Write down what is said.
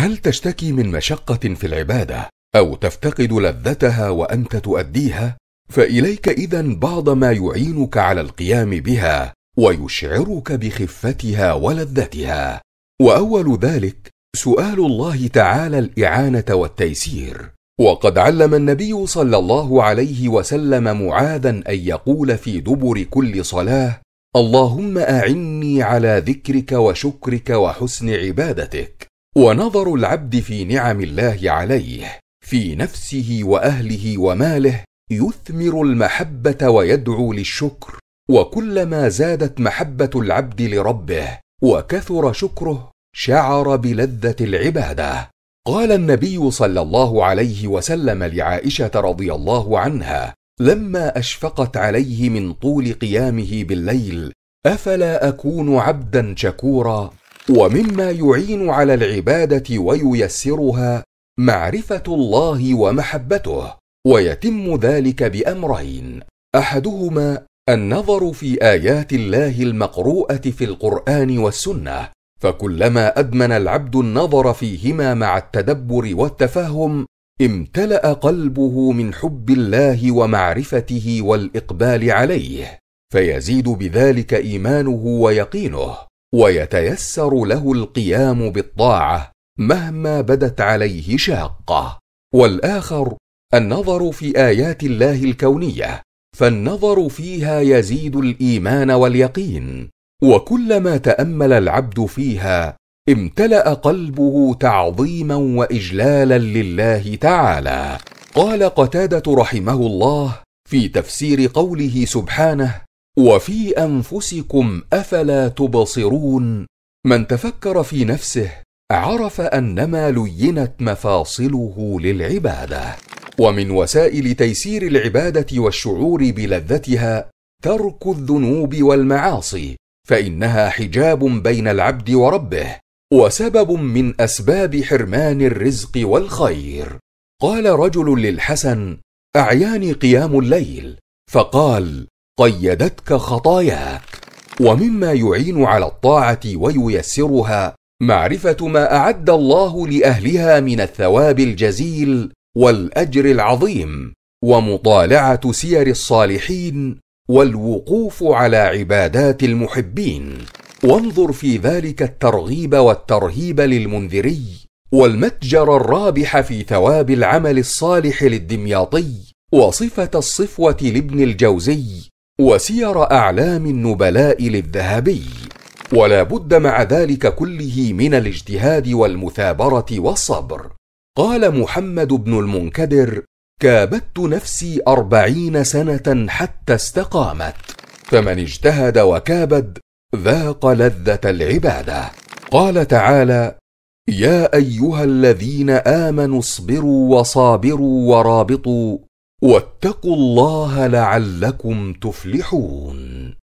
هل تشتكي من مشقه في العباده او تفتقد لذتها وانت تؤديها فاليك اذا بعض ما يعينك على القيام بها ويشعرك بخفتها ولذتها واول ذلك سؤال الله تعالى الاعانه والتيسير وقد علم النبي صلى الله عليه وسلم معاذا ان يقول في دبر كل صلاه اللهم اعني على ذكرك وشكرك وحسن عبادتك ونظر العبد في نعم الله عليه في نفسه واهله وماله يثمر المحبه ويدعو للشكر وكلما زادت محبه العبد لربه وكثر شكره شعر بلذه العباده قال النبي صلى الله عليه وسلم لعائشه رضي الله عنها لما اشفقت عليه من طول قيامه بالليل افلا اكون عبدا شكورا ومما يعين على العباده وييسرها معرفه الله ومحبته ويتم ذلك بامرين احدهما النظر في ايات الله المقروءه في القران والسنه فكلما ادمن العبد النظر فيهما مع التدبر والتفهم امتلا قلبه من حب الله ومعرفته والاقبال عليه فيزيد بذلك ايمانه ويقينه ويتيسر له القيام بالطاعه مهما بدت عليه شاقه والاخر النظر في ايات الله الكونيه فالنظر فيها يزيد الايمان واليقين وكلما تامل العبد فيها امتلا قلبه تعظيما واجلالا لله تعالى قال قتاده رحمه الله في تفسير قوله سبحانه وفي انفسكم افلا تبصرون من تفكر في نفسه عرف انما لينت مفاصله للعباده ومن وسائل تيسير العباده والشعور بلذتها ترك الذنوب والمعاصي فانها حجاب بين العبد وربه وسبب من اسباب حرمان الرزق والخير قال رجل للحسن اعياني قيام الليل فقال قيدتك خطاياك ومما يعين على الطاعه وييسرها معرفه ما اعد الله لاهلها من الثواب الجزيل والاجر العظيم ومطالعه سير الصالحين والوقوف على عبادات المحبين وانظر في ذلك الترغيب والترهيب للمنذري والمتجر الرابح في ثواب العمل الصالح للدمياطي وصفه الصفوه لابن الجوزي وسير اعلام النبلاء للذهبي ولا بد مع ذلك كله من الاجتهاد والمثابره والصبر قال محمد بن المنكدر كابدت نفسي اربعين سنه حتى استقامت فمن اجتهد وكابد ذاق لذه العباده قال تعالى يا ايها الذين امنوا اصبروا وصابروا ورابطوا واتقوا الله لعلكم تفلحون